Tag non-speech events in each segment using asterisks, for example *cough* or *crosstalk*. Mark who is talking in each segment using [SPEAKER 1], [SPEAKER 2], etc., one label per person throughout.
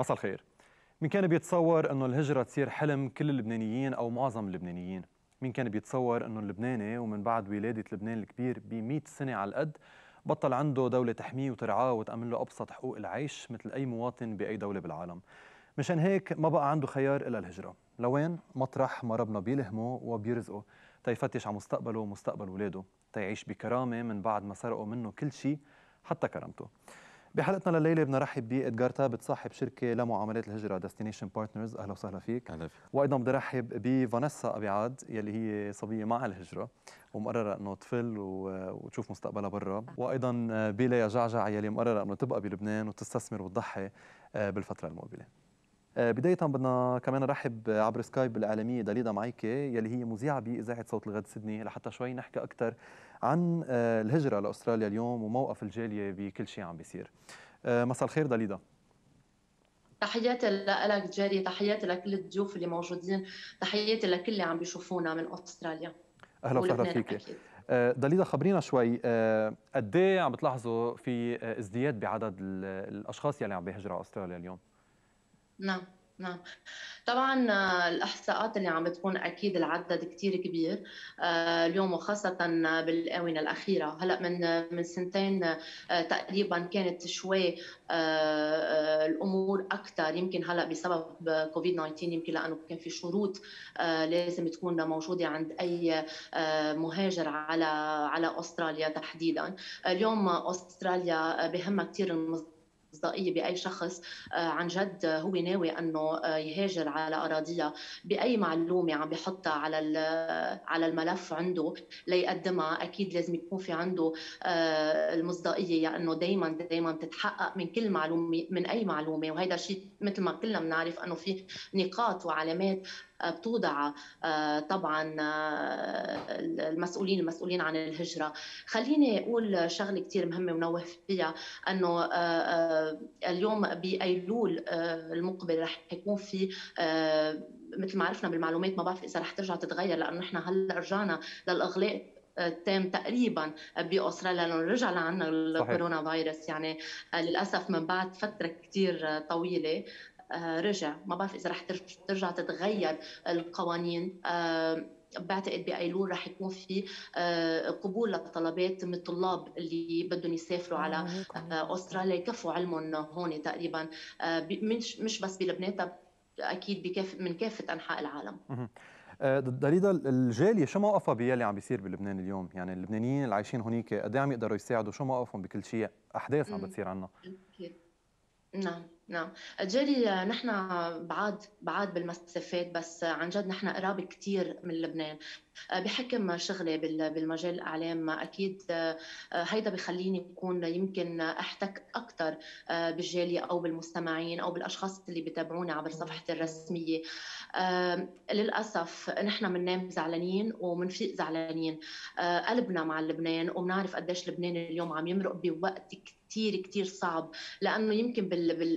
[SPEAKER 1] مساء الخير مين كان بيتصور انه الهجره تصير حلم كل اللبنانيين او معظم اللبنانيين مين كان بيتصور انه اللبناني ومن بعد ولاده لبنان الكبير ب 100 سنه على القد بطل عنده دولة تحميه وترعاه وتأمن له أبسط حقوق العيش مثل أي مواطن بأي دولة بالعالم مشان هيك ما بقى عنده خيار إلا الهجرة لوين؟ مطرح ما ربنا بيلهمه وبيرزقه تيفتش على مستقبله ومستقبل ولاده تيعيش بكرامة من بعد ما سرقوا منه كل شيء حتى كرامته بحلقتنا لليله بنرحب بادجار تابت صاحب شركه لمعاملات الهجره ديستنيشن بارتنرز اهلا وسهلا فيك اهلا فيك وايضا بدي رحب بفانيسا أبيعاد يلي هي صبيه مع الهجره ومقرره انه تفل وتشوف مستقبلها برا وايضا بليا جعجع يلي مقرره انه تبقى بلبنان وتستثمر وتضحي آه، بالفتره المقبله آه، بداية بدنا كمان نرحب عبر سكايب بالإعلامية داليدا معيكي يلي هي مذيعة بإذاعة صوت الغد سيدني لحتى شوي نحكي أكثر عن آه، الهجرة لأستراليا اليوم وموقف الجالية بكل شيء عم بيصير آه، مساء الخير داليدا
[SPEAKER 2] تحياتي لك جاري تحياتي لكل الضيوف اللي موجودين تحياتي لكل اللي عم بيشوفونا من أستراليا
[SPEAKER 1] أهلا وسهلا فيك أكيد. آه، دليدا خبرينا شوي قد ايه عم بتلاحظوا في ازدياد بعدد الاشخاص يلي عم بيهجروا استراليا اليوم؟
[SPEAKER 2] نعم نعم طبعا آه، الاحصاءات اللي عم بتكون اكيد العدد كثير كبير آه، اليوم وخاصه آه، بالاونه الاخيره هلا من من سنتين تقريبا كانت شوي الامور اكثر يمكن هلا بسبب كوفيد 19 يمكن لانه كان في شروط لازم تكون موجوده عند اي مهاجر على على استراليا تحديدا اليوم استراليا بهمها كثير مصداقية بأي شخص آه، عن جد هو ناوي أنه آه، يهاجر على أراضيها بأي معلومة عم بحطها على على الملف عنده ليقدمها أكيد لازم يكون في عنده آه، المصداقية يعني أنه دايما دايما تتحقق من كل معلومة من أي معلومة وهذا الشيء مثل ما كلنا بنعرف أنه في نقاط وعلامات بتوضع آه، طبعا آه، المسؤولين المسؤولين عن الهجره خليني اقول شغله كثير مهمه ونوه فيها انه آه، اليوم بايلول المقبل رح يكون في مثل ما عرفنا بالمعلومات ما بعرف اذا رح ترجع تتغير لانه نحن هلا رجعنا للاغلاق تم تقريبا باستراليا لانه رجع لعنا الكورونا فيروس يعني للاسف من بعد فتره كثير طويله آه، رجع ما بعرف اذا رح ترجع تتغير القوانين آه، بعتقد بايلول رح يكون في آه، قبول للطلبات من الطلاب اللي بدهم يسافروا على استراليا يكفوا علمهم هون تقريبا مش بس بلبنان اكيد بكاف من كافه انحاء العالم
[SPEAKER 1] دريدا الجاليه شو موقفها باللي عم بيصير بلبنان اليوم يعني اللبنانيين اللي عايشين هونيك قد إيه عم يقدروا يساعدوا شو موقفهم بكل شيء احداث عم بتصير عنا
[SPEAKER 2] نعم نعم الجالي نحن بعاد بعاد بالمسافات بس عن جد نحن قراب كثير من لبنان بحكم شغلي بالمجال الاعلام اكيد هيدا بخليني اكون يمكن احتك اكثر بالجاليه او بالمستمعين او بالاشخاص اللي بتابعوني عبر صفحتي الرسميه للاسف نحن بننام زعلانين ومنفيق زعلانين آه، قلبنا مع لبنان وبنعرف قديش لبنان اليوم عم يمرق بوقت كثير كثير صعب لانه يمكن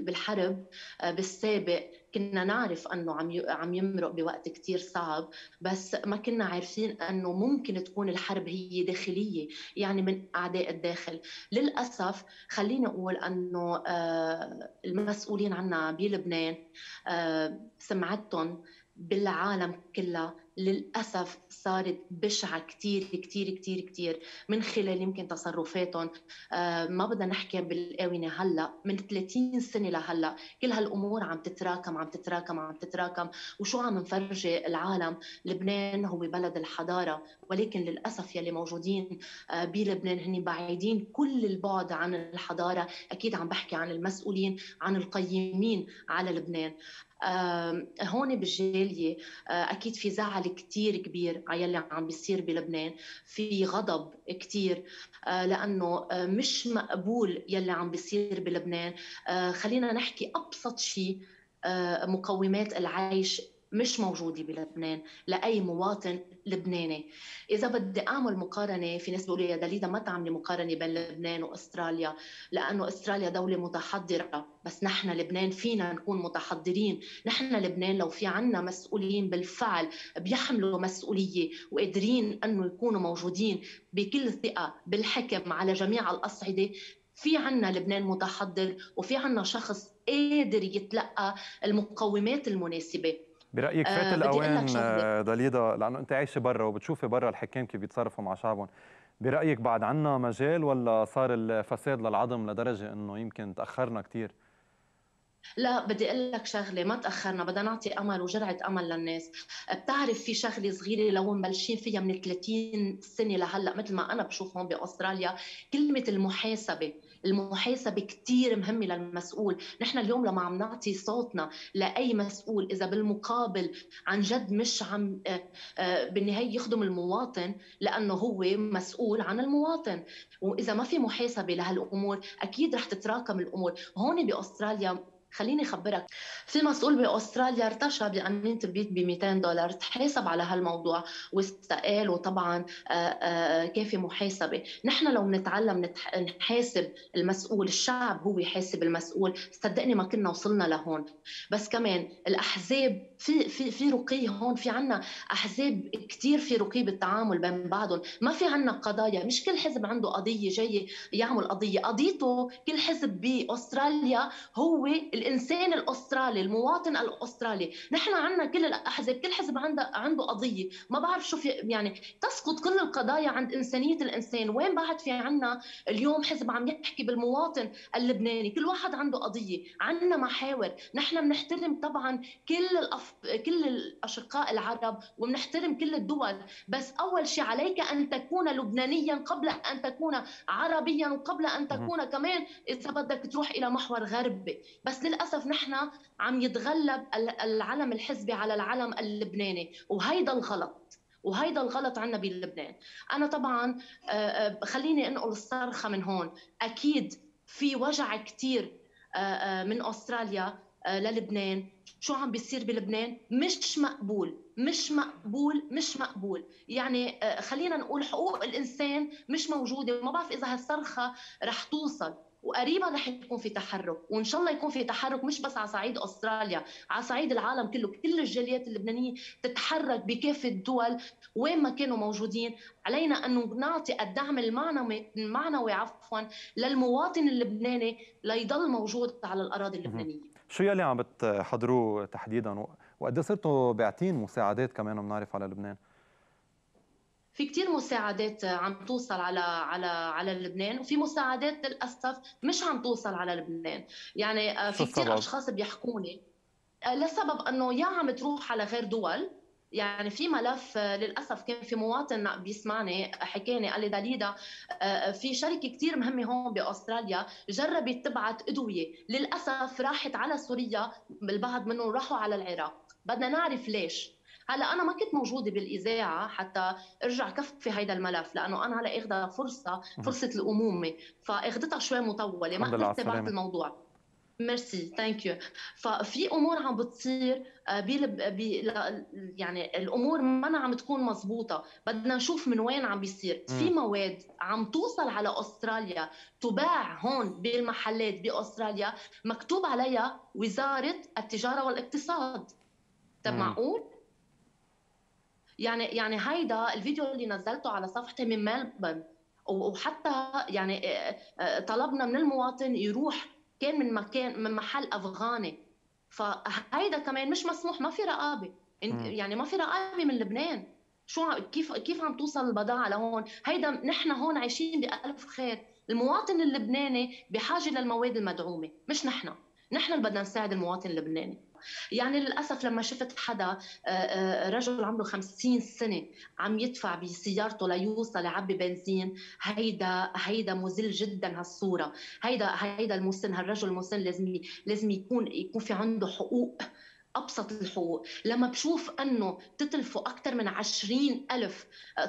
[SPEAKER 2] بالحرب آه، بالسابق كنا نعرف انه عم عم يمرق بوقت كثير صعب بس ما كنا عارفين انه ممكن تكون الحرب هي داخليه يعني من اعداء الداخل للاسف خليني اقول انه آه، المسؤولين عنا بلبنان آه، سمعتهم بالعالم كلها للأسف صارت بشعة كثير كثير كثير كثير من خلال يمكن تصرفاتهم آه ما بدنا نحكي بالآونة هلأ من 30 سنة لهلأ كل هالأمور عم تتراكم عم تتراكم عم تتراكم وشو عم نفرجي العالم لبنان هو بلد الحضارة ولكن للأسف يلي موجودين آه بلبنان هن بعيدين كل البعد عن الحضارة أكيد عم بحكي عن المسؤولين عن القيمين على لبنان هون بالجاليه آه، اكيد في زعل كتير كبير على يلي عم بيصير بلبنان في غضب كتير آه، لانه آه، مش مقبول يلي عم بيصير بلبنان خلينا نحكي ابسط شيء مقومات العيش مش موجودة بلبنان لأي مواطن اللبناني اذا بدي اعمل مقارنه في ناس بيقولوا يا دليدا ما تعملي مقارنه بين لبنان واستراليا لانه استراليا دوله متحضره بس نحن لبنان فينا نكون متحضرين نحن لبنان لو في عنا مسؤولين بالفعل بيحملوا مسؤوليه وقادرين انه يكونوا موجودين بكل ثقه بالحكم على جميع الاصعده في عنا لبنان متحضر وفي عنا شخص قادر يتلقى المقومات المناسبه
[SPEAKER 1] برايك فات آه الاوان آه، دليدا لانه انت عايشه برا وبتشوفي برا الحكام كيف بيتصرفوا مع شعبهم برايك بعد عنا مجال ولا صار الفساد للعظم لدرجه انه يمكن تاخرنا كثير
[SPEAKER 2] لا بدي اقول لك شغله ما تاخرنا بدنا نعطي امل وجرعه امل للناس بتعرف في شغله صغيره لو مبلشين فيها من 30 سنه لهلا مثل ما انا بشوف هون باستراليا كلمه المحاسبه المحاسبه كتير مهمه للمسؤول نحن اليوم لما عم نعطي صوتنا لاي مسؤول اذا بالمقابل عن جد مش عم آه، آه، بالنهايه يخدم المواطن لانه هو مسؤول عن المواطن واذا ما في محاسبه لهالامور اكيد رح تتراكم الامور هون باستراليا خليني أخبرك في مسؤول بأستراليا ارتشى بأمين تبيت ب 200 دولار تحاسب على هالموضوع واستقال وطبعا آه، آه، كان في محاسبة نحن لو نتعلم نحاسب المسؤول الشعب هو يحاسب المسؤول صدقني ما كنا وصلنا لهون بس كمان الأحزاب في في في رقي هون في عنا احزاب كثير في رقي بالتعامل بين بعضهم ما في عنا قضايا مش كل حزب عنده قضيه جاي يعمل قضيه قضيته كل حزب باستراليا هو الانسان الاسترالي المواطن الاسترالي نحن عنا كل الاحزاب كل حزب عنده عنده قضيه ما بعرف شو في يعني تسقط كل القضايا عند انسانيه الانسان وين بعد في عنا اليوم حزب عم يحكي بالمواطن اللبناني كل واحد عنده قضيه عنا محاور نحن بنحترم طبعا كل الأف كل الاشقاء العرب وبنحترم كل الدول بس اول شيء عليك ان تكون لبنانيا قبل ان تكون عربيا وقبل ان تكون كمان اذا بدك تروح الى محور غربي بس للاسف نحن عم يتغلب العلم الحزبي على العلم اللبناني وهيدا الغلط وهيدا الغلط عنا بلبنان انا طبعا آه، آه، خليني انقل الصرخه من هون اكيد في وجع كثير آه، من استراليا آه، للبنان شو عم بيصير بلبنان مش مقبول مش مقبول مش مقبول يعني آه، خلينا نقول حقوق الانسان مش موجوده ما بعرف اذا هالصرخه رح توصل وقريبا رح يكون في تحرك وان شاء الله يكون في تحرك مش بس على صعيد استراليا على صعيد العالم كله كل الجاليات اللبنانيه تتحرك بكافه الدول وين ما كانوا موجودين علينا ان نعطي الدعم المعنوي المعنوي عفوا للمواطن اللبناني ليضل موجود على الاراضي اللبنانيه
[SPEAKER 1] شو يلي عم بتحضروه تحديدا وقد صرتوا باعتين مساعدات كمان بنعرف على لبنان؟
[SPEAKER 2] في كتير مساعدات عم توصل على على على لبنان وفي مساعدات للاسف مش عم توصل على لبنان يعني آه، في كتير اشخاص بيحكوني آه، لسبب انه يا عم تروح على غير دول يعني في ملف آه، للاسف كان في مواطن بيسمعني حكاني قال لي داليدا في شركه كثير مهمه هون باستراليا جربت تبعت ادويه للاسف راحت على سوريا البعض منهم راحوا على العراق بدنا نعرف ليش هلا انا ما كنت موجوده بالاذاعه حتى ارجع كفي هيدا الملف لانه انا هلا اخذها فرصه فرصه الامومه فاخذتها شوي مطوله ما تبعت الموضوع ميرسي ثانك يو ففي امور عم بتصير آه، بي يعني الامور ما عم تكون مزبوطة بدنا نشوف من وين عم بيصير في مواد عم توصل على استراليا تباع هون بالمحلات باستراليا مكتوب عليها وزاره التجاره والاقتصاد طب معقول يعني يعني هيدا الفيديو اللي نزلته على صفحتي من ملبن وحتى يعني آه، آه، طلبنا من المواطن يروح كان من مكان من محل افغاني فهيدا كمان مش مسموح ما في رقابه يعني ما في رقابه من لبنان شو كيف كيف عم توصل البضاعه لهون هيدا نحن هون عايشين بالف خير المواطن اللبناني بحاجه للمواد المدعومه مش نحن نحن اللي بدنا نساعد المواطن اللبناني يعني للاسف لما شفت حدا آه، آه، رجل عمره 50 سنه عم يدفع بسيارته ليوصل يعبي بنزين هيدا هيدا مزل جدا هالصوره هيدا هيدا المسن هالرجل المسن لازم لازم يكون يكون في عنده حقوق ابسط الحقوق لما بشوف انه تتلفوا اكثر من عشرين الف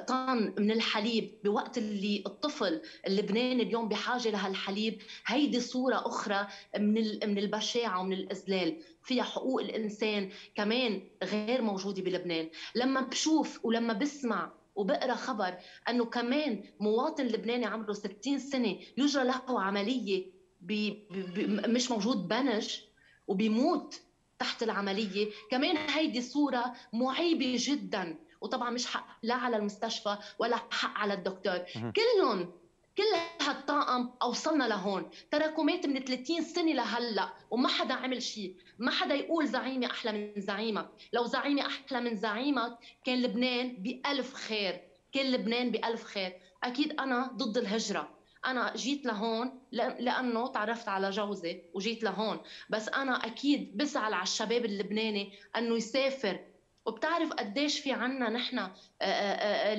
[SPEAKER 2] طن من الحليب بوقت اللي الطفل اللبناني اليوم بحاجه لهالحليب هيدي صوره اخرى من من البشاعه ومن الاذلال فيها حقوق الانسان كمان غير موجوده بلبنان لما بشوف ولما بسمع وبقرا خبر انه كمان مواطن لبناني عمره 60 سنه يجرى له عمليه بي بي مش موجود بنج وبيموت تحت العمليه كمان هيدي صوره معيبه جدا وطبعا مش حق لا على المستشفى ولا حق على الدكتور كلهم كل هالطاقم اوصلنا لهون تراكمات من 30 سنه لهلا وما حدا عمل شيء ما حدا يقول زعيمي احلى من زعيمك لو زعيمي احلى من زعيمك كان لبنان بألف خير كان لبنان بألف خير اكيد انا ضد الهجره انا جيت لهون لانه تعرفت على جوزي وجيت لهون بس انا اكيد بسعى على الشباب اللبناني انه يسافر وبتعرف قديش في عنا نحن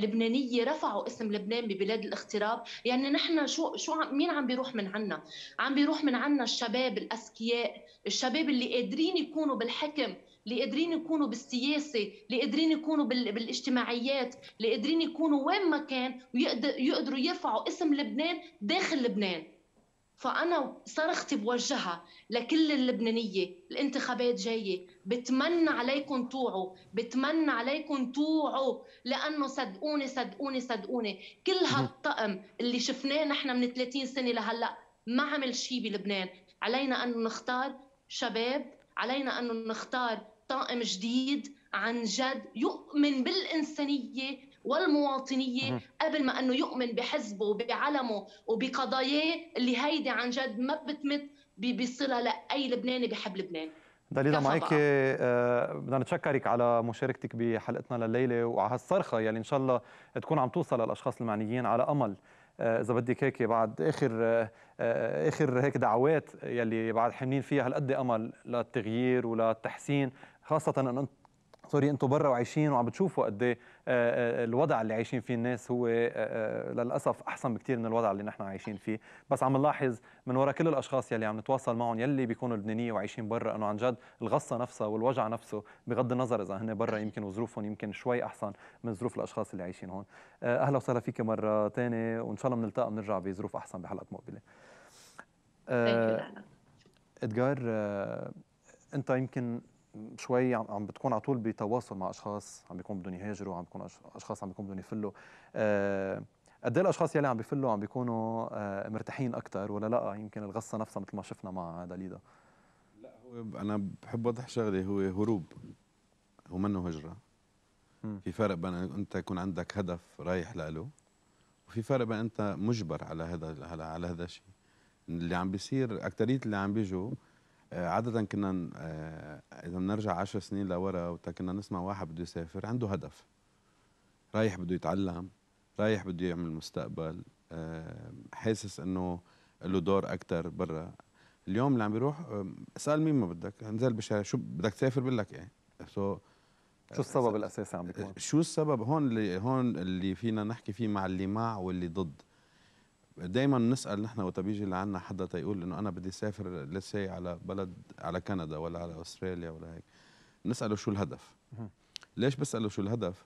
[SPEAKER 2] لبنانية رفعوا اسم لبنان ببلاد الاغتراب يعني نحن شو شو مين عم بيروح من عنا عم بيروح من عنا الشباب الأذكياء الشباب اللي قادرين يكونوا بالحكم اللي قادرين يكونوا بالسياسه اللي قادرين يكونوا بالاجتماعيات اللي قادرين يكونوا وين ما كان ويقدروا يرفعوا اسم لبنان داخل لبنان فانا صرختي بوجهها لكل اللبنانيه الانتخابات جايه بتمنى عليكم توعوا بتمنى عليكم توعوا لانه صدقوني صدقوني صدقوني كل هالطقم اللي شفناه نحن من 30 سنه لهلا ما عمل شيء بلبنان علينا ان نختار شباب علينا ان نختار طاقم جديد عن جد يؤمن بالإنسانية والمواطنية قبل ما أنه يؤمن بحزبه وبعلمه وبقضاياه اللي هيدي عن جد ما بتمت بصلة لأي لبناني بحب لبنان
[SPEAKER 1] دليلا معك آه، بدنا نتشكرك على مشاركتك بحلقتنا لليلة وعلى هالصرخة يلي يعني إن شاء الله تكون عم توصل للأشخاص المعنيين على أمل آه، اذا بدك هيك بعد اخر آه، اخر هيك دعوات يلي بعد حاملين فيها هالقد امل للتغيير وللتحسين خاصه ان سوري انتم برا وعايشين وعم بتشوفوا قد إيه، آه، آه، آه، الوضع اللي عايشين فيه الناس هو للاسف احسن بكثير من الوضع اللي نحن عايشين فيه بس عم نلاحظ من وراء كل الاشخاص يلي عم نتواصل معهم يلي بيكونوا لبنانيه وعايشين برا انه عن جد الغصه نفسها والوجع نفسه بغض النظر اذا هن برا يمكن وظروفهم يمكن شوي احسن من ظروف الاشخاص اللي عايشين هون اهلا وسهلا فيك مره ثانيه وان شاء الله بنلتقى بنرجع بظروف احسن بحلقه مقبله أه ادجار أه انت يمكن شوي عم بتكون على طول بتواصل مع اشخاص عم بيكون بدهم يهاجروا عم بيكون اشخاص عم بيكون بدهم يفلوا آه، قد ايه الاشخاص يلي عم بيفلوا عم بيكونوا آه، مرتاحين اكثر ولا لا يمكن الغصه نفسها مثل ما شفنا مع داليدا
[SPEAKER 3] لا هو انا بحب اوضح شغله هو هروب هو منه هجره م. في فرق بين انت يكون عندك هدف رايح له وفي فرق بين انت مجبر على هذا على هذا الشيء اللي عم بيصير اكثريه اللي عم بيجوا آه، عادة كنا آه، إذا بنرجع 10 سنين لورا وقتها كنا نسمع واحد بده يسافر عنده هدف رايح بده يتعلم رايح بده يعمل مستقبل آه، حاسس إنه له دور أكثر برا اليوم اللي عم بيروح سأل مين ما بدك انزل بشارع شو بدك تسافر بقول لك إيه سو
[SPEAKER 1] شو السبب الأساسي عم بيكون؟
[SPEAKER 3] شو السبب هون اللي هون اللي فينا نحكي فيه مع اللي مع واللي ضد دايما نسال نحن وقت بيجي لعنا حدا تيقول انه انا بدي اسافر لسي على بلد على كندا ولا على استراليا ولا هيك نساله شو الهدف ليش بساله شو الهدف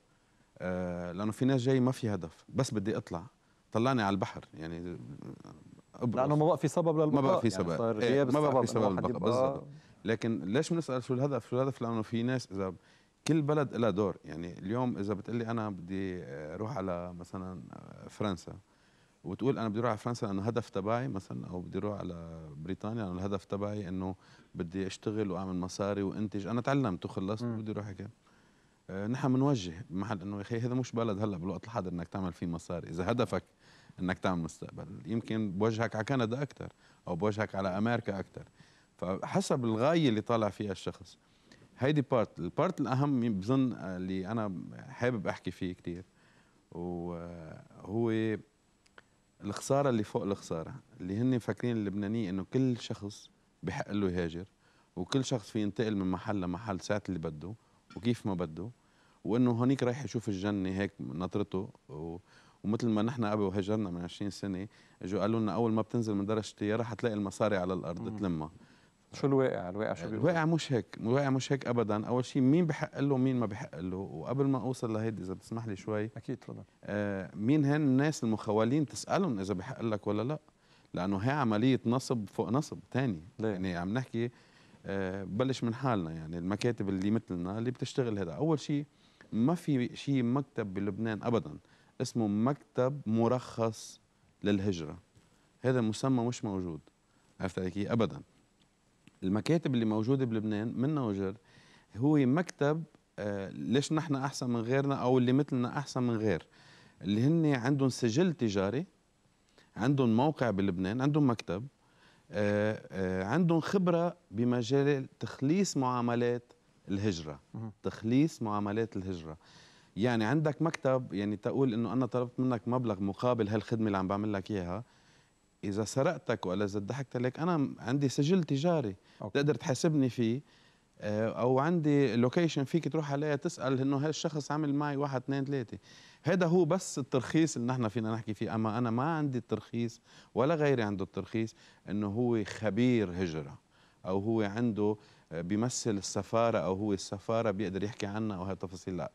[SPEAKER 3] آه لانه في ناس جاي ما في هدف بس بدي اطلع طلعني على البحر يعني أبرز. لانه ما بقى في سبب للبقاء ما بقى في سبب يعني إيه ما بقى في سبب للبقاء بالضبط لكن ليش بنسال شو الهدف شو الهدف لانه في ناس اذا كل بلد لها دور يعني اليوم اذا بتقلي انا بدي آه، اروح على مثلا آه، فرنسا وتقول انا بدي اروح على فرنسا لانه الهدف تبعي مثلا او بدي اروح على بريطانيا لانه الهدف تبعي انه بدي اشتغل واعمل مصاري وانتج انا تعلمت وخلصت وبدي اروح هيك آه، نحن بنوجه محل انه يا اخي هذا مش بلد هلا بالوقت الحاضر انك تعمل فيه مصاري اذا هدفك انك تعمل مستقبل يمكن بوجهك على كندا اكثر او بوجهك على امريكا اكثر فحسب الغايه اللي طالع فيها الشخص هيدي بارت البارت الاهم بظن اللي انا حابب احكي فيه كثير وهو الخساره اللي فوق الخساره اللي هن مفكرين اللبناني انه كل شخص بحق له يهاجر وكل شخص في ينتقل من محل لمحل ساعه اللي بده وكيف ما بده وانه هونيك رايح يشوف الجنه هيك نطرته و... ومثل ما نحن قبل هجرنا من 20 سنه اجوا قالوا لنا اول ما بتنزل من درجه الطياره حتلاقي المصاري على الارض تلمها شو الواقع الواقع شو بيقول الواقع مش هيك الواقع مش هيك ابدا اول شيء مين بحق له ومين ما بحق له وقبل ما اوصل لهيدي اذا بتسمح لي شوي اكيد تفضل آه مين هن الناس المخولين تسالهم اذا بحق لك ولا لا لانه هي عمليه نصب فوق نصب ثاني يعني عم نحكي آه بلش من حالنا يعني المكاتب اللي مثلنا اللي بتشتغل هذا اول شيء ما في شيء مكتب بلبنان ابدا اسمه مكتب مرخص للهجره هذا مسمى مش موجود عرفت علي ابدا المكاتب اللي موجوده بلبنان من نوجر هو مكتب آه، ليش نحن احسن من غيرنا او اللي مثلنا احسن من غير اللي هن عندهم سجل تجاري عندهم موقع بلبنان عندهم مكتب آه، آه، عندهم خبره بمجال تخليص معاملات الهجره تخليص معاملات الهجره يعني عندك مكتب يعني تقول انه انا طلبت منك مبلغ مقابل هالخدمه اللي عم بعمل لك اياها اذا سرقتك ولا اذا ضحكت عليك انا عندي سجل تجاري أوكي. تقدر تحاسبني فيه آه، او عندي لوكيشن فيك تروح عليها تسال انه هالشخص عمل معي واحد اثنين ثلاثه هذا هو بس الترخيص اللي نحن فينا نحكي فيه اما انا ما عندي الترخيص ولا غيري عنده الترخيص انه هو خبير هجره او هو عنده آه، بيمثل السفاره او هو السفاره بيقدر يحكي عنا او هالتفاصيل لا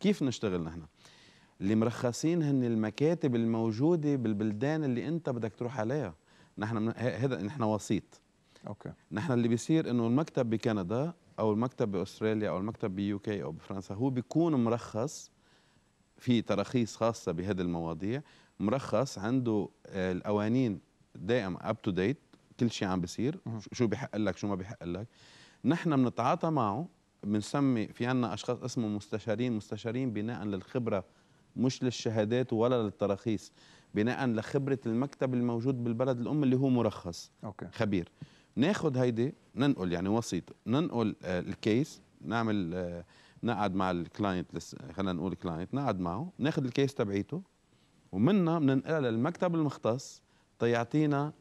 [SPEAKER 3] كيف نشتغل نحن اللي مرخصين هن المكاتب الموجوده بالبلدان اللي انت بدك تروح عليها نحن هذا نحن وسيط اوكي نحن اللي بيصير انه المكتب بكندا او المكتب باستراليا او المكتب بيو كي او بفرنسا هو بيكون مرخص في تراخيص خاصه بهذه المواضيع مرخص عنده آه، القوانين دائم اب تو ديت كل شيء عم بيصير شو بحق لك شو ما بحق لك نحن بنتعاطى معه بنسمي في عنا اشخاص اسمهم مستشارين مستشارين بناء للخبره مش للشهادات ولا للتراخيص بناء لخبره المكتب الموجود بالبلد الام اللي هو مرخص أوكي. خبير ناخد هيدي ننقل يعني وسيط ننقل آه الكيس نعمل آه نقعد مع الكلاينت خلينا نقول كلاينت نقعد معه ناخد الكيس تبعيته ومنا بننقلها للمكتب المختص تيعطينا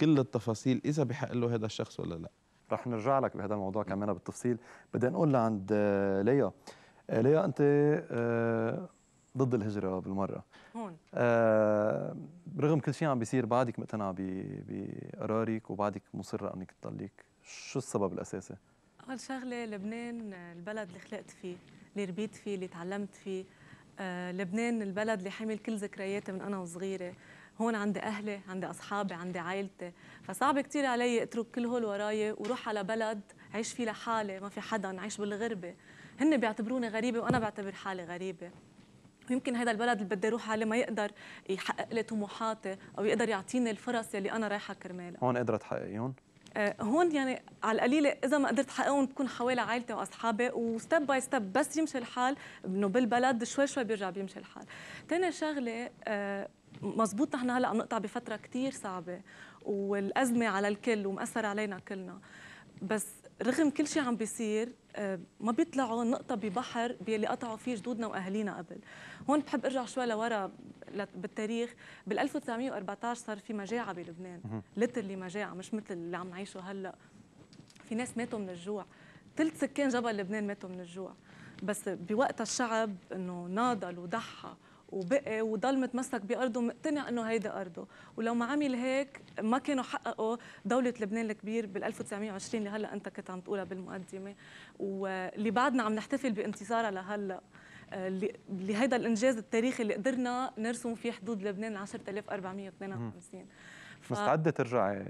[SPEAKER 3] كل التفاصيل اذا بحق له هذا
[SPEAKER 1] الشخص ولا لا رح نرجع لك بهذا الموضوع كمان بالتفصيل بدي نقول لعند آه، ليا آه، ليا انت آه، ضد الهجره بالمره هون آه رغم كل شيء عم بيصير بعدك مقتنعه بقرارك وبعدك مصره انك تضليك شو السبب الاساسي
[SPEAKER 4] اول شغله لبنان البلد اللي خلقت فيه اللي ربيت فيه اللي تعلمت فيه آه لبنان البلد اللي حامل كل ذكرياتي من انا وصغيره هون عندي اهلي عندي اصحابي عندي عائلتي فصعب كثير علي اترك كل هول وراي وروح على بلد عيش فيه لحالي ما في حدا عيش بالغربه هن بيعتبروني غريبه وانا بعتبر حالي غريبه ويمكن هذا البلد اللي بدي اروح عليه ما يقدر يحقق لي طموحاتي او يقدر يعطيني الفرص اللي انا رايحه كرمالها
[SPEAKER 1] هون قدرت تحققيهم
[SPEAKER 4] آه، هون يعني على القليلة إذا ما قدرت حققهم بكون حوالي عائلتي وأصحابي وستيب باي ستيب بس يمشي الحال إنه بالبلد شوي شوي بيرجع بيمشي الحال. تاني شغلة آه، مزبوط نحن هلا عم نقطع بفترة كثير صعبة والأزمة على الكل ومأثر علينا كلنا بس رغم كل شيء عم بيصير آه، ما بيطلعوا نقطه ببحر بيلي قطعوا فيه جدودنا واهالينا قبل هون بحب ارجع شوي لورا بالتاريخ بال 1914 صار في مجاعه بلبنان ليترلي مجاعه مش مثل اللي عم نعيشه هلا في ناس ماتوا من الجوع ثلث سكان جبل لبنان ماتوا من الجوع بس بوقتها الشعب انه ناضل وضحى وبقي وضل متمسك بارضه مقتنع انه هيدا ارضه ولو ما عمل هيك ما كانوا حققوا دوله لبنان الكبير بال 1920 اللي هلا انت كنت عم تقولها بالمقدمه واللي بعدنا عم نحتفل بانتصارها لهلا آه، لهيدا الانجاز التاريخي اللي قدرنا نرسم فيه حدود لبنان 10452
[SPEAKER 1] ف... مستعده ترجعي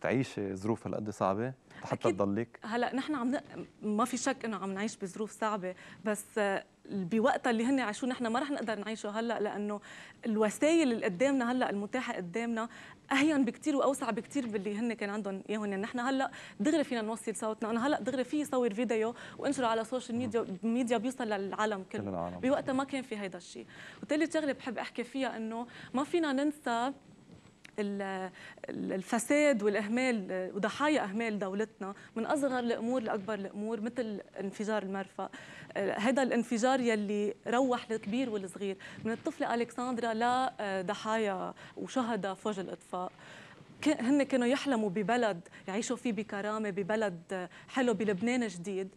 [SPEAKER 1] تعيشي ظروف هالقد صعبه حتى تضلك
[SPEAKER 4] هلا نحن عم ن... ما في شك انه عم نعيش بظروف صعبه بس بوقتها اللي هن عاشوه نحن ما رح نقدر نعيشه هلا لانه الوسائل اللي قدامنا هلا المتاحه قدامنا اهين بكثير واوسع بكثير باللي هن كان عندهم اياهم يعني نحن هلا دغري فينا نوصل صوتنا انا هلا دغري في صور فيديو وانشره على السوشيال ميديا ميديا بيوصل للعالم كله بوقتها ما كان في هيدا الشيء وثالث شغله بحب احكي فيها انه ما فينا ننسى الفساد والاهمال وضحايا اهمال دولتنا من اصغر الامور لاكبر الامور مثل انفجار المرفأ هذا الانفجار يلي روح الكبير والصغير من الطفله الكسندرا لضحايا آه، وشهداء فوج الاطفاء هن كانوا يحلموا ببلد يعيشوا فيه بكرامه ببلد آه، حلو بلبنان جديد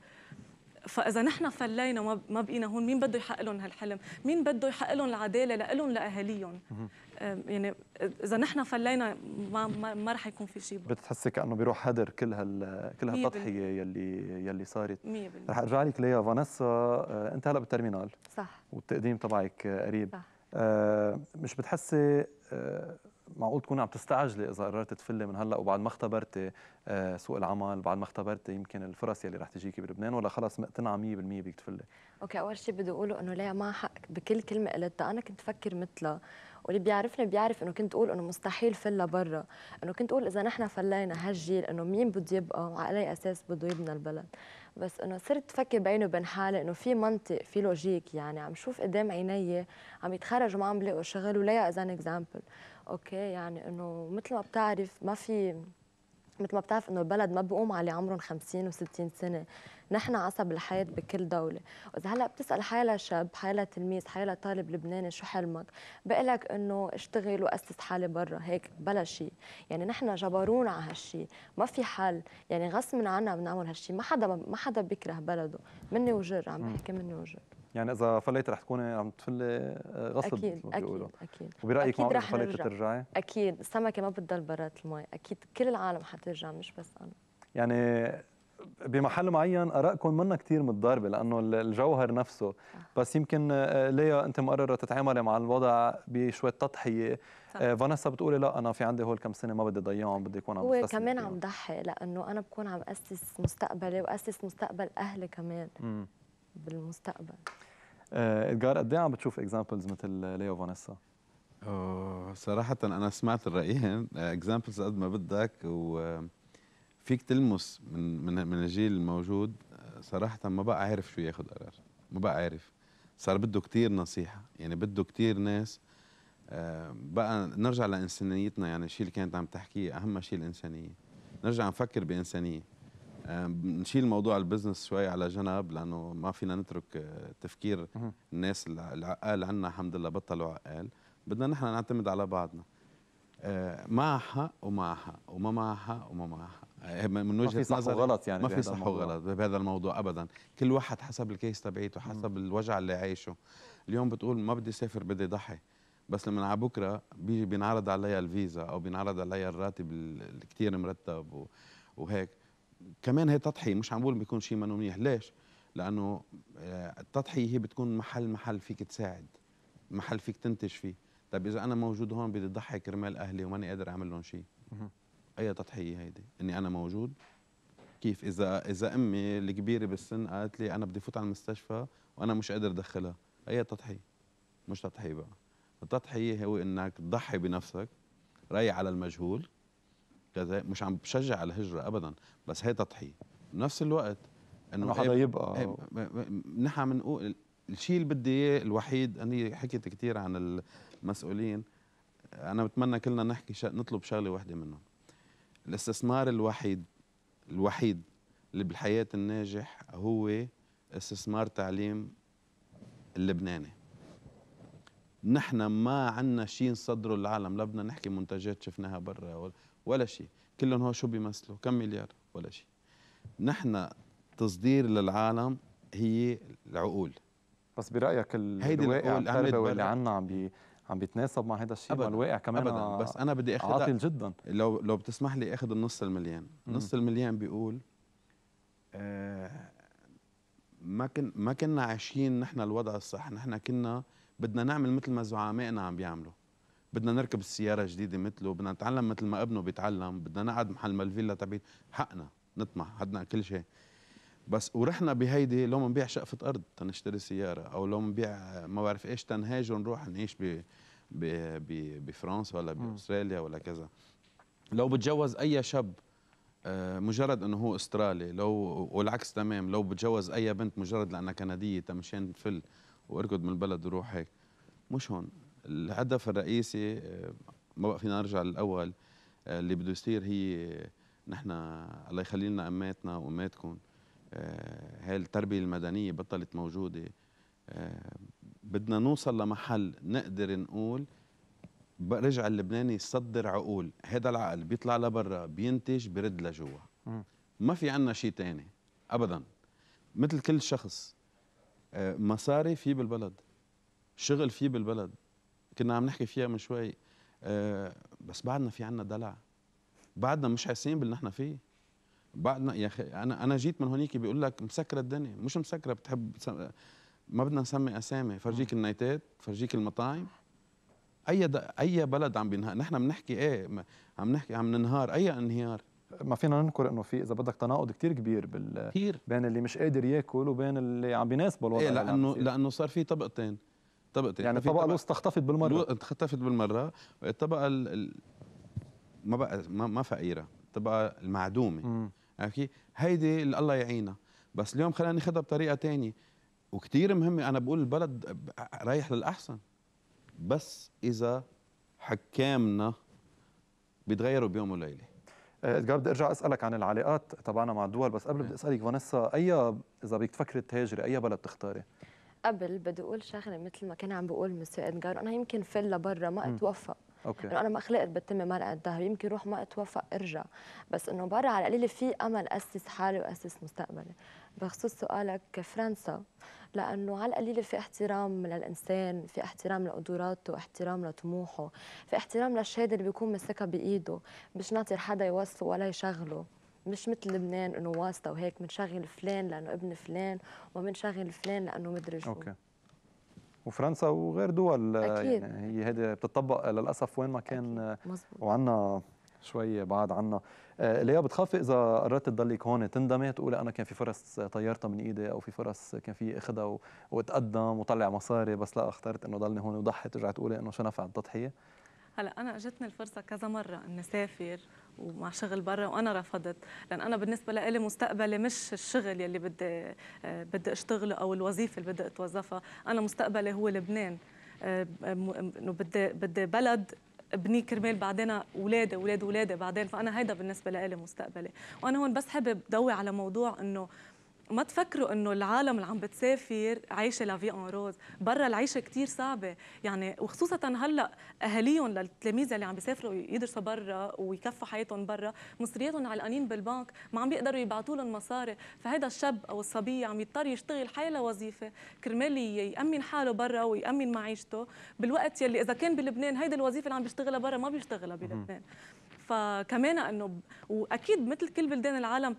[SPEAKER 4] فاذا نحن فلينا ما بقينا هون مين بده يحقق لهم هالحلم مين بده يحقق لهم العداله لهم لاهاليهم يعني اذا نحن فلينا ما ما, ما رح يكون في شيء
[SPEAKER 1] بتحسي كانه بيروح هدر كل هال كل هالتضحيه يلي يلي صارت رح ارجع لك ليا فانيسا أه، انت هلا بالترمينال صح والتقديم تبعك قريب صح. أه، مش بتحسي أه، معقول تكون عم تستعجلي اذا قررت تفلي من هلا وبعد ما اختبرتي آه، سوق العمل بعد ما اختبرتي يمكن الفرص يلي رح تجيكي بلبنان ولا خلص مقتنعه 100% بدك تفلي
[SPEAKER 5] اوكي اول شيء بدي اقوله انه ليا ما حق بكل كلمه قلتها انا كنت فكر مثلها واللي بيعرفني بيعرف انه كنت اقول انه مستحيل فلا برا انه كنت اقول اذا نحن فلينا هالجيل انه مين بده يبقى وعلى اي اساس بده يبنى البلد بس انه صرت فكر بيني وبين حالي انه في منطق في لوجيك يعني عم شوف قدام عيني عم يتخرج وما عم بلاقوا شغل وليا از ان اكزامبل اوكي يعني انه مثل ما بتعرف ما في مثل ما بتعرف انه البلد ما بيقوم على عمرهم 50 و60 سنه نحن عصب الحياه بكل دوله واذا هلا بتسال حالة شاب حالة تلميذ حالة طالب لبناني شو حلمك بقول لك انه اشتغل واسس حالي برا هيك بلا شيء يعني نحن جبرونا على هالشيء ما في حل يعني غصب عنا بنعمل هالشيء ما حدا ما حدا بيكره بلده مني وجر عم بحكي مني وجر
[SPEAKER 1] يعني اذا فليت رح تكوني عم تفلي آه، غصب اكيد اكيد اكيد وبرايك أكيد ما رح فليت ترجعي
[SPEAKER 5] اكيد السمكه ما بتضل برات المي اكيد كل العالم حترجع مش بس انا
[SPEAKER 1] يعني بمحل معين ارائكم منا كثير متضاربه لانه الجوهر نفسه آه. بس يمكن آه، ليا انت مقرره تتعاملي مع الوضع بشويه تضحيه فانيسا بتقولي لا انا في عندي هول كم سنه ما بدي اضيعهم بدي اكون عم هو كمان عم
[SPEAKER 5] ضحي لانه انا بكون عم اسس مستقبلي واسس مستقبل اهلي كمان بالمستقبل
[SPEAKER 1] آه، ادجار قد ايه عم بتشوف اكزامبلز مثل ليو فانيسا؟
[SPEAKER 3] صراحة أنا سمعت الرأيين اكزامبلز آه، قد ما بدك وفيك تلمس من من من الجيل الموجود آه، صراحة ما بقى عارف شو ياخذ قرار ما بقى عارف صار بده كثير نصيحة يعني بده كثير ناس بقى نرجع لإنسانيتنا يعني الشيء اللي كانت عم تحكيه أهم شيء الإنسانية نرجع نفكر بإنسانية نشيل موضوع البزنس شوي على جنب لانه ما فينا نترك آه، تفكير الناس العقال عنا الحمد لله بطلوا عقال بدنا نحن نعتمد على بعضنا مع حق ومع حق وما مع حق وما مع حق آه، من وجهه ما في صح وغلط يعني ما في صح وغلط بهذا الموضوع ابدا كل واحد حسب الكيس تبعيته حسب الوجع اللي عايشه اليوم بتقول ما بدي اسافر بدي ضحي بس لما على بكره بيجي بينعرض عليها الفيزا او بينعرض عليها الراتب الكثير مرتب وهيك كمان هي تضحيه مش عم بقول بيكون شيء منه منيح ليش لانه آه، التضحيه هي بتكون محل محل فيك تساعد محل فيك تنتج فيه طيب اذا انا موجود هون بدي اضحي كرمال اهلي وماني قادر اعمل لهم شيء اي تضحيه هيدي اني انا موجود كيف اذا اذا امي الكبيره بالسن قالت لي انا بدي فوت على المستشفى وانا مش قادر ادخلها اي تضحيه مش تضحيه بقى التضحيه هو انك تضحي بنفسك راي على المجهول كذا مش عم بشجع على الهجره ابدا بس هي تضحيه بنفس الوقت انه حدا إيه، يبقى إيه، نحن عم نقول الشيء اللي بدي اياه الوحيد اني حكيت كثير عن المسؤولين انا بتمنى كلنا نحكي شا نطلب شغله وحده منهم الاستثمار الوحيد الوحيد اللي بالحياه الناجح هو استثمار تعليم اللبناني نحن ما عندنا شيء نصدره للعالم لا بدنا نحكي منتجات شفناها برا ولا شيء كلهم هو شو بيمثلوا كم مليار ولا شيء نحن تصدير للعالم هي العقول بس برايك الواقع التربوي اللي عندنا عم بي عم بيتناسب مع هذا الشيء أبداً والواقع كمان أبداً بس انا بدي اخذ عاطل جدا لو لو بتسمح لي اخذ النص المليان نص المليان بيقول آه ما كن ما كنا عايشين نحن الوضع الصح نحن كنا بدنا نعمل مثل ما زعمائنا عم بيعملوا بدنا نركب السياره جديده مثله بدنا نتعلم مثل ما ابنه بيتعلم بدنا نقعد محل ما الفيلا تبعيت حقنا نطمع حدنا كل شيء بس ورحنا بهيدي لو بنبيع شقفة أرض تنشتري سيارة أو لو بنبيع ما بعرف إيش تنهاج ونروح نعيش ب بفرنسا ولا بأستراليا ولا كذا لو بتجوز أي شاب آه، مجرد انه هو استرالي لو والعكس تمام لو بتجوز اي بنت مجرد لانها كنديه تمشين فل واركض من البلد وروح هيك مش هون الهدف الرئيسي آه، ما بقى فينا نرجع للاول آه، اللي بده يصير هي آه، نحن الله يخلي لنا اماتنا واماتكم هاي التربيه المدنيه بطلت موجوده بدنا نوصل لمحل نقدر نقول رجع اللبناني يصدر عقول هذا العقل بيطلع لبرا بينتج برد لجوا ما في عنا شيء تاني ابدا مثل كل شخص مصاري في بالبلد شغل في بالبلد كنا عم نحكي فيها من شوي أه بس بعدنا في عنا دلع بعدنا مش حاسين باللي نحن فيه بعدنا يا اخي انا انا جيت من هونيك بيقول لك مسكره الدنيا مش مسكره بتحب ما بدنا نسمي اسامي فرجيك النايتات فرجيك المطاعم اي اي بلد عم بينهار نحن بنحكي ايه عم نحكي عم ننهار اي انهيار ما فينا ننكر انه في
[SPEAKER 1] اذا بدك تناقض كثير كبير بال كتير. بين اللي مش قادر ياكل وبين اللي عم بيناسبه الوضع إيه لانه لانه
[SPEAKER 3] صار في طبقتين طبقتين يعني الطبقه
[SPEAKER 1] الوسطى اختفت بالمره اختفت بالمره
[SPEAKER 3] الطبقه ال... ما بقى ما, ما فقيره الطبقه المعدومه عرفتي هيدي اللي الله يعينها بس اليوم خلينا ناخذها بطريقه ثانيه وكثير مهمه انا بقول البلد رايح للاحسن بس اذا حكامنا بيتغيروا بيوم وليله
[SPEAKER 1] ادجار آه، بدي ارجع اسالك عن العلاقات تبعنا مع الدول بس قبل إيه. بدي اسالك فانيسا اي اذا بدك تفكري تهاجري اي بلد تختاري؟
[SPEAKER 5] قبل بدي اقول شغله مثل ما كان عم بقول مستر ادجار انا يمكن فل لبرا ما اتوفق اوكي انا ما خلقت بتمي مرقه الذهب يمكن روح ما اتوفق ارجع بس انه برا على القليله في امل اسس حالي واسس مستقبلي بخصوص سؤالك فرنسا لانه على القليله في احترام للانسان في احترام لقدراته احترام لطموحه في احترام للشهاده اللي بيكون ماسكها بايده مش ناطر حدا يوصله ولا يشغله مش مثل لبنان انه واسطه وهيك بنشغل فلان لانه ابن فلان وبنشغل فلان لانه مدري شو اوكي
[SPEAKER 1] وفرنسا وغير دول آه، أكيد. يعني هي هيدي بتطبق للاسف وين ما كان آه، وعنا شوي بعاد عنا آه، ليا بتخافي اذا قررت تضلك هون تندمي تقولي انا كان في فرص طيرتها من ايدي او في فرص كان في اخذها و... واتقدم وطلع مصاري بس لا اخترت انه ضلني هون وضحيت ترجع تقولي انه شو نفع التضحيه
[SPEAKER 4] هلا انا اجتني الفرصه كذا مره اني اسافر ومع شغل برا وانا رفضت لان انا بالنسبه لي مستقبلي مش الشغل يلي بدي آه، بدي اشتغله او الوظيفه اللي بدي اتوظفها انا مستقبلي هو لبنان آه، انه بدي بدي بلد ابني كرمال بعدين اولادي اولاد اولادي بعدين فانا هيدا بالنسبه لي مستقبلي وانا هون بس حابب ضوي على موضوع انه ما تفكروا انه العالم اللي عم بتسافر عايشه لافي اون روز برا العيشه كثير صعبه يعني وخصوصا هلا اهاليهم للتلاميذ اللي عم بيسافروا يدرسوا برا ويكفوا حياتهم برا مصرياتهم علقانين بالبنك ما عم بيقدروا يبعثوا لهم مصاري فهذا الشاب او الصبيه عم يضطر يشتغل حالة وظيفه كرمال يامن حاله برا ويامن معيشته بالوقت يلي اذا كان بلبنان هيدي الوظيفه اللي عم بيشتغلها برا ما بيشتغلها بلبنان فكمان انه واكيد مثل كل بلدان العالم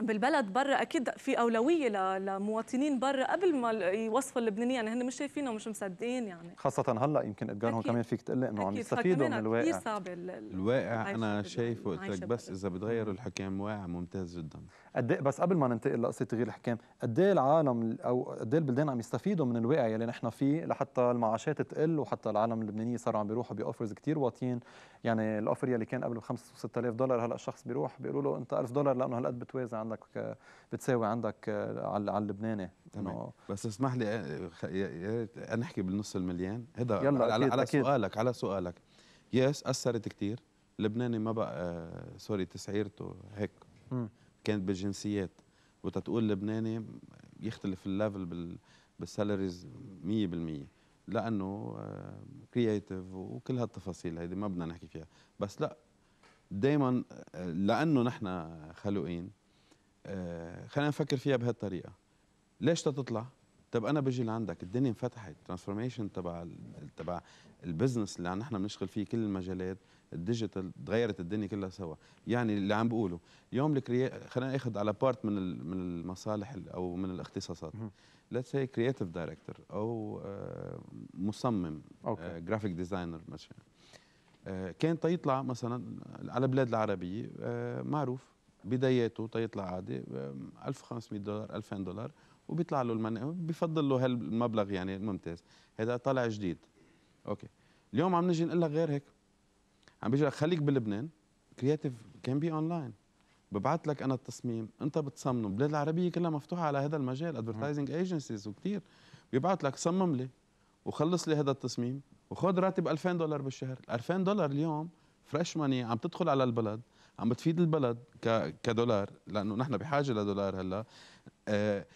[SPEAKER 4] بالبلد برا اكيد في اولويه لمواطنين برا قبل ما يوصفوا اللبنانيين يعني هن مش شايفينه ومش مصدقين يعني
[SPEAKER 1] خاصه هلا يمكن اتجارهم كمان فيك تقول انه
[SPEAKER 3] عم يستفيدوا من الواقع كثير صعب
[SPEAKER 1] الواقع انا شايفه قلت لك بس اذا بتغيروا الحكام واقع ممتاز جدا قد إيه- بس قبل ما ننتقل لقصه تغيير الحكام قد ايه العالم او قد ايه البلدان عم يستفيدوا من الواقع يلي نحن فيه لحتى المعاشات تقل وحتى العالم اللبنانيه صاروا عم بيروحوا باوفرز كثير واطيين يعني الاوفر يلي كان قبل ب 5 و 6000 دولار هلا الشخص بيروح بيقولوا له انت 1000 دولار لانه هالقد بتوازي عندك آه، بتساوي عندك آه، على اللبناني انه بس اسمح
[SPEAKER 3] لي آه، يا نحكي بالنص المليان هذا يلا على, أكيد على أكيد. سؤالك على سؤالك يس اثرت كثير لبناني ما بقى سوري تسعيرته هيك م. كانت بالجنسيات وتتقول لبناني يختلف الليفل بالسالاريز 100% لانه كرييتيف وكل هالتفاصيل هيدي ما بدنا نحكي فيها بس لا دائما لانه نحن خلوقين آه، خلينا نفكر فيها بهالطريقه ليش تطلع طب انا بجي لعندك الدنيا انفتحت ترانسفورميشن تبع تبع البزنس اللي نحن بنشتغل فيه كل المجالات الديجيتال تغيرت الدنيا كلها سوا يعني اللي عم بقوله اليوم الكري خلينا ناخذ على بارت من من المصالح او من الاختصاصات ليتس سي كرييتيف دايركتور او آه، مصمم جرافيك آه، ديزاينر مثلا كان تيطلع مثلا على بلاد العربيه معروف بداياته تيطلع عادي 1500 دولار 2000 دولار وبيطلع له المن بفضل له هالمبلغ يعني ممتاز هذا طالع جديد اوكي اليوم عم نجي نقول لك غير هيك عم بيجي خليك بلبنان كرياتيف كان بي اونلاين ببعث لك انا التصميم انت بتصممه البلاد العربيه كلها مفتوحه على هذا المجال ادفرتايزنج ايجنسيز وكثير بيبعث لك صمم لي وخلص لي هذا التصميم وخذ راتب 2000 دولار بالشهر 2000 دولار اليوم فريش ماني عم تدخل على البلد عم بتفيد البلد كدولار لانه نحن بحاجه لدولار هلا آه،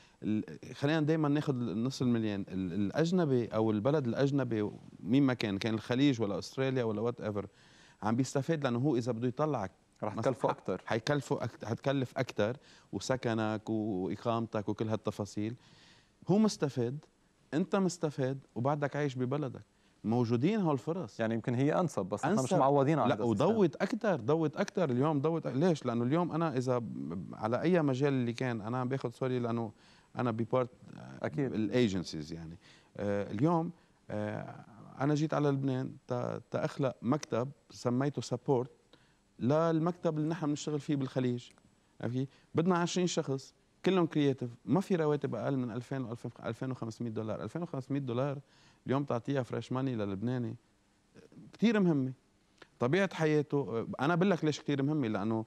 [SPEAKER 3] خلينا دائما ناخذ النص المليون الاجنبي او البلد الاجنبي مين ما كان كان الخليج ولا استراليا ولا وات ايفر عم بيستفاد لانه هو اذا بده يطلعك رح تكلفه اكثر حيكلفه حتكلف اكثر وسكنك واقامتك وكل هالتفاصيل هو مستفاد انت مستفاد وبعدك عايش ببلدك موجودين هول الفرص يعني يمكن هي
[SPEAKER 1] انسب بس أنسب. احنا مش معودين على لا
[SPEAKER 3] وضوت اكثر ضوت اكثر اليوم ضوت ليش لانه اليوم انا اذا على اي مجال اللي كان انا عم باخذ سوري لانه انا ببارت اكيد الايجنسيز آه، يعني آه اليوم آه انا جيت على لبنان تاخلق مكتب سميته سبورت للمكتب اللي نحن بنشتغل فيه بالخليج عرفتي بدنا 20 شخص كلهم كرياتيف ما في رواتب اقل من 2000 و 2500 دولار 2500 دولار اليوم تعطيها فريش ماني للبناني كثير مهمه طبيعه حياته انا بقول لك ليش كثير مهمه لانه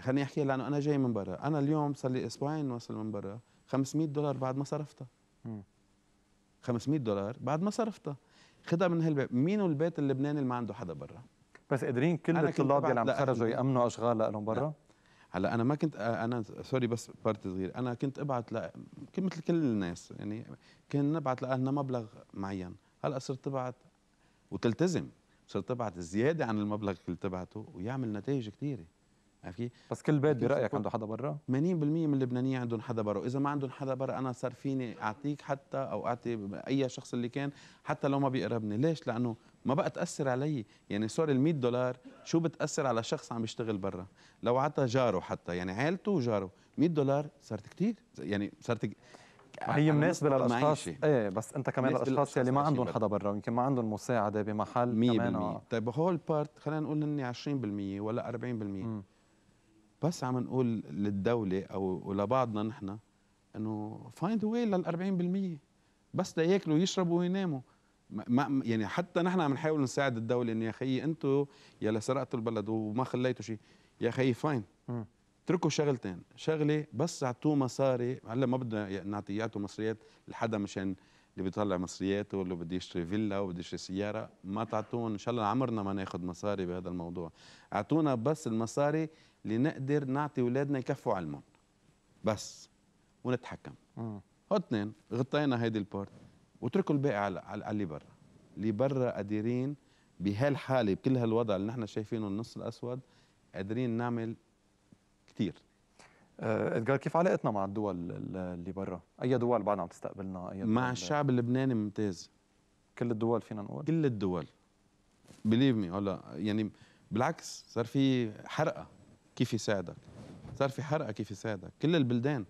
[SPEAKER 3] خليني احكي لانه انا جاي من برا انا اليوم صار لي اسبوعين وصل من برا 500 دولار بعد ما صرفتها 500 دولار بعد ما صرفتها خدها من هالبيت مين البيت اللبناني اللي ما عنده حدا برا بس قادرين كل الطلاب اللي عم يخرجوا يامنوا اشغال لهم برا هلا انا ما كنت انا سوري بس بارت صغير انا كنت ابعت ل مثل كل الناس يعني كنا نبعث لاهلنا مبلغ معين هلا صرت ابعت وتلتزم صرت ابعت زياده عن المبلغ اللي تبعته ويعمل نتائج كثيره عرفتي بس كل بيت برايك عنده حدا برا 80% من اللبنانيين عندهم حدا برا واذا ما عندهم حدا برا انا صار فيني اعطيك حتى او اعطي اي شخص اللي كان حتى لو ما بيقربني ليش لانه ما بقى تاثر علي يعني سوري ال 100 دولار شو بتاثر على شخص عم يشتغل برا لو عطى جاره حتى يعني عيلته وجاره 100 دولار صارت كتير يعني صارت ك...
[SPEAKER 1] هي يعني مناسبه للاشخاص ايه بس انت كمان الاشخاص يلي ما عندهم حدا
[SPEAKER 3] برا يمكن ما عندهم مساعده بمحل 100% كمان آه. طيب هول بارت خلينا نقول اني 20% ولا 40% م. بس عم نقول للدولة أو لبعضنا نحن أنه فايند واي لل 40% بس لياكلوا يشربوا ويناموا ما يعني حتى نحن عم نحاول نساعد الدولة أن يا خيي أنتوا يلا سرقتوا البلد وما خليتوا شيء يا خيي فاين اتركوا شغلتين شغلة بس أعطوه مصاري هلا ما بدنا نعطي يعطوا مصريات لحدا مشان اللي بيطلع مصرياته واللي بده يشتري فيلا وبده يشتري سياره ما تعطون ان شاء الله عمرنا ما ناخذ مصاري بهذا الموضوع اعطونا بس المصاري اللي نقدر نعطي اولادنا يكفوا علمهم بس ونتحكم آه. هو اثنين غطينا هيدي البورت واتركوا الباقي على اللي برا اللي برا قادرين بهالحاله بكل هالوضع اللي نحن شايفينه النص الاسود قادرين نعمل كثير
[SPEAKER 1] آه، ادغار كيف علاقتنا مع الدول اللي برا؟ اي دول بعد عم تستقبلنا؟ أي دول مع الشعب اللبناني ممتاز كل الدول فينا نقول كل الدول بليف مي
[SPEAKER 3] هلا يعني بالعكس صار في حرقه كيف يساعدك صار في حرقه كيف يساعدك كل البلدان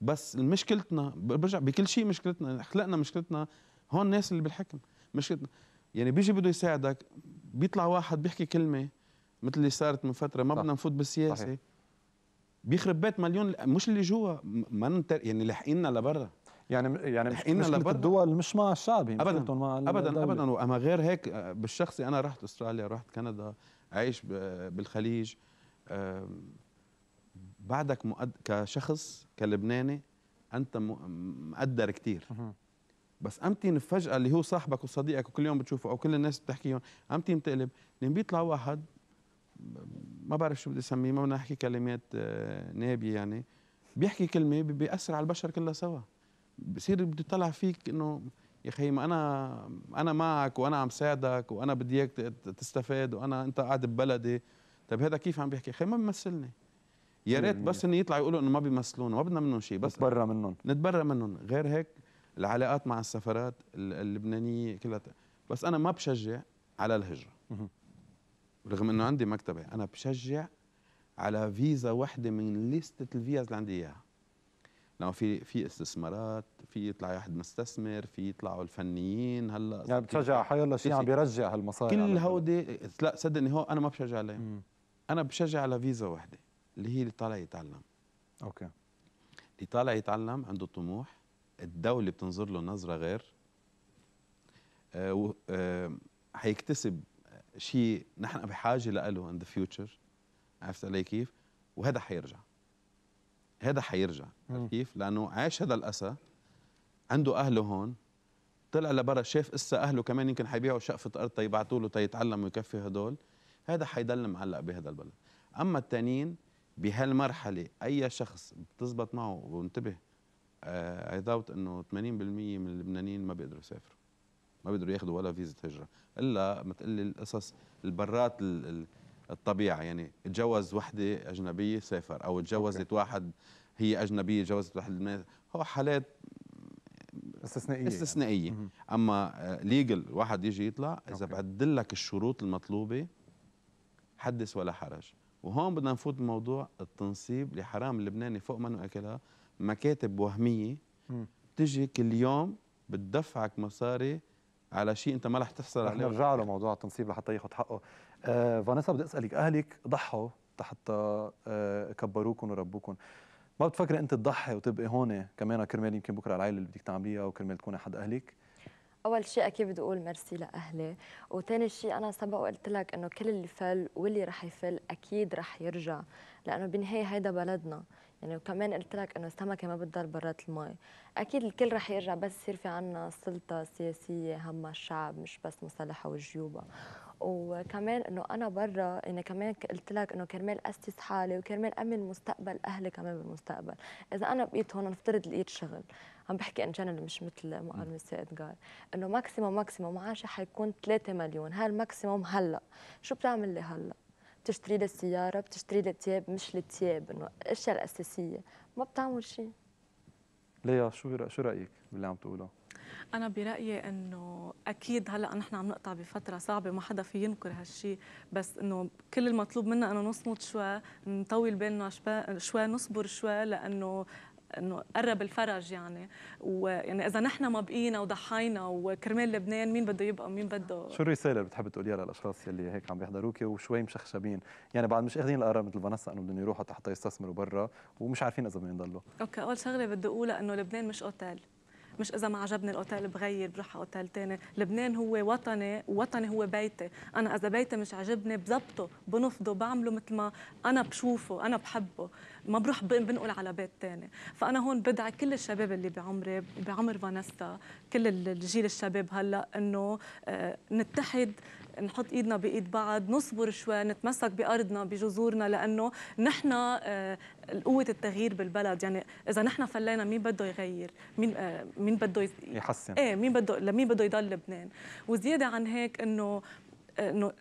[SPEAKER 3] بس مشكلتنا برجع بكل شيء مشكلتنا خلقنا مشكلتنا هون الناس اللي بالحكم مشكلتنا يعني بيجي بده يساعدك بيطلع واحد بيحكي كلمه مثل اللي صارت من فتره ما بدنا نفوت بالسياسه صحيح. بيخرب بيت مليون مش اللي جوا ما يعني لاحقيننا لبرا يعني يعني مش لبرا الدول
[SPEAKER 1] مش مع الشعب يعني ابدا مع ابدا الدولة. ابدا
[SPEAKER 3] اما غير هيك آه، بالشخصي انا رحت استراليا رحت كندا عايش بالخليج بعدك مؤد... كشخص كلبناني انت مقدر كثير بس امتين فجاه اللي هو صاحبك وصديقك وكل يوم بتشوفه او كل الناس بتحكيهم امتين بتقلب لين بيطلع واحد ما بعرف شو بدي اسميه ما بدنا احكي كلمات آه، نابيه يعني بيحكي كلمه بياثر على البشر كلها سوا بصير بده يطلع فيك انه يا اخي ما انا انا معك وانا عم ساعدك وانا بدي اياك تستفاد وانا انت قاعد ببلدي طيب هذا كيف عم بيحكي اخي ما بيمثلني يا ريت بس انه يطلعوا يقولوا انه ما بيمثلونا ما بدنا منهم شيء بس نتبرى منهم نتبرى منهم غير هيك العلاقات مع السفرات اللبنانيه كلها بس انا ما بشجع على الهجره رغم انه عندي مكتبه انا بشجع على فيزا وحده من ليستة الفيز اللي عندي اياها لانه في في استثمارات في يطلع واحد مستثمر في يطلعوا الفنيين هلا يعني بتشجع حيلا شيء عم بيرجع هالمصاري كل هودي لا صدقني هو انا ما بشجع عليهم انا بشجع على فيزا وحده اللي هي اللي طالع يتعلم اوكي اللي طالع يتعلم عنده طموح الدوله بتنظر له نظره غير آه، آه، حيكتسب شيء نحن بحاجه له ان ذا فيوتشر عرفت علي كيف؟ وهذا حيرجع هذا حيرجع عرفت كيف؟ لانه عاش هذا الاسى عنده اهله هون طلع لبرا شاف اسا اهله كمان يمكن حيبيعوا شقفه ارض تيبعتوا له تيتعلم ويكفي هدول هذا حيضل معلق بهذا البلد اما الثانيين بهالمرحله اي شخص بتزبط معه وانتبه اي آه، داوت انه 80% من اللبنانيين ما بيقدروا يسافروا ما بيقدروا ياخذوا ولا فيزا هجرة إلا ما تقلي القصص البرات الطبيعة يعني تجوز وحدة أجنبية سافر أو تجوزت واحد هي أجنبية تجوزت واحد المنزل. هو حالات استثنائيه يعني. استثنائيه يعني. اما ليجل آه، واحد يجي يطلع اذا بعدل لك الشروط المطلوبه حدث ولا حرج وهون بدنا نفوت بموضوع التنصيب لحرام اللبناني فوق منه اكلها مكاتب وهميه بتجي كل يوم بتدفعك مصاري على شيء انت ما رح تحصل عليه نرجع له
[SPEAKER 1] موضوع التنصيب لحتى ياخذ حقه آه فانيسا بدي اسالك اهلك ضحوا حتى آه كبروكم وربوكم ما بتفكري انت تضحي وتبقي هون كمان كرمال يمكن بكره العائله اللي بدك تعمليها وكرمال تكوني حد اهلك
[SPEAKER 5] اول شيء اكيد بدي اقول ميرسي لاهلي وثاني شيء انا سبق وقلت لك انه كل اللي فل واللي رح يفل اكيد رح يرجع لانه بالنهايه هيدا بلدنا يعني وكمان قلت لك انه السمكه ما بتضل برات المي اكيد الكل رح يرجع بس يصير في عنا سلطه سياسيه هم الشعب مش بس مصالحها وجيوبها وكمان انه انا برا يعني كمان قلت لك انه كرمال اسس حالي وكرمال امن مستقبل اهلي كمان بالمستقبل اذا انا بقيت هون نفترض لقيت شغل عم بحكي ان جنرال مش مثل ما قال ادجار انه ماكسيموم ماكسيموم معاشي حيكون 3 مليون هالماكسيموم هلا شو بتعمل لي هلا بتشتري لي السياره بتشتري لي الثياب مش الثياب انه الاشياء الاساسيه
[SPEAKER 4] ما بتعمل شيء
[SPEAKER 1] ليا شو شو رايك باللي عم تقوله
[SPEAKER 4] أنا برأيي إنه أكيد هلا نحن عم نقطع بفترة صعبة ما حدا في ينكر هالشيء بس إنه كل المطلوب منا إنه نصمت شوي نطول بالنا شوي نصبر شوي لأنه انه قرب الفرج يعني ويعني اذا نحن ما بقينا وضحينا وكرمال لبنان مين بده يبقى مين بده شو
[SPEAKER 1] الرساله اللي بتحب تقوليها للاشخاص اللي هيك عم بيحضروك وشوي مشخشبين يعني بعد مش اخذين القرار مثل فانسا انه بدهم يروحوا حتى يستثمروا برا ومش عارفين اذا بدهم يضلوا
[SPEAKER 4] اوكي اول شغله بدي اقولها انه لبنان مش اوتيل مش اذا ما عجبني الاوتيل بغير بروح على اوتيل ثاني لبنان هو وطني ووطني هو بيتي انا اذا بيتي مش عاجبني بظبطه بنفضه بعمله مثل ما انا بشوفه انا بحبه ما بروح بنقل على بيت ثاني فانا هون بدعي كل الشباب اللي بعمري بعمر فانيسا كل الجيل الشباب هلا انه آه، نتحد نحط ايدنا بايد بعض نصبر شوي نتمسك بارضنا بجذورنا لانه نحن آه، قوه التغيير بالبلد يعني اذا نحن فلينا مين بده يغير مين آه، مين بده يحسن ايه مين بده لمين بده يضل لبنان وزياده عن هيك انه انه